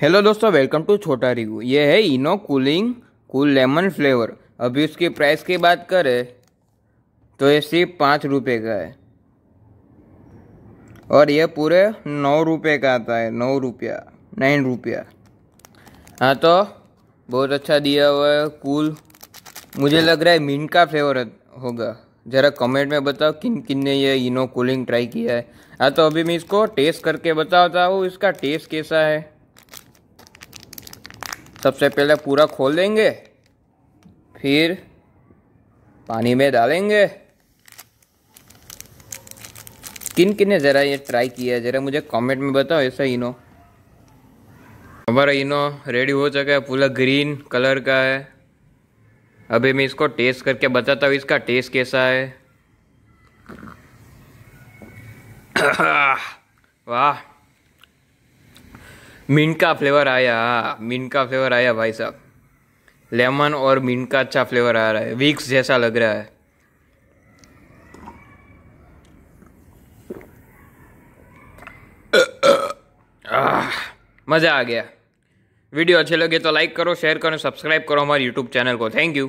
hello दोस्तों welcome to छोटा review ये है Eno cooling cool lemon flavour अभी उसकी प्राइस की बात करें तो ये सिर्फ पाँच रुपये का है और ये पूरे नौ रुपये का आता है नौ रुपया नाइन रुपया हाँ तो बहुत अच्छा दिया हुआ है कूल मुझे लग रहा है मिंट का फ्लेवर होगा ज़रा कमेंट में बताओ किन किन ने ये इनो कूलिंग ट्राई किया है हाँ तो अभी मैं इसको टेस्ट करके बताता हूँ इसका टेस्ट कैसा है सबसे पहले पूरा खोल देंगे फिर पानी में डालेंगे किन किन ने ज़रा ये ट्राई किया है ज़रा मुझे कमेंट में बताओ ऐसा इनो हमारा इनो रेडी हो चुका है पूरा ग्रीन कलर का है अभी मैं इसको टेस्ट करके बताता हूँ इसका टेस्ट कैसा है वाह मिंट का फ्लेवर आया मिंट का फ्लेवर आया भाई साहब लेमन और मिंट का अच्छा फ्लेवर आ रहा है वीक्स जैसा लग रहा है मज़ा आ गया वीडियो अच्छे लगे तो लाइक करो शेयर करो सब्सक्राइब करो हमारे यूट्यूब चैनल को थैंक यू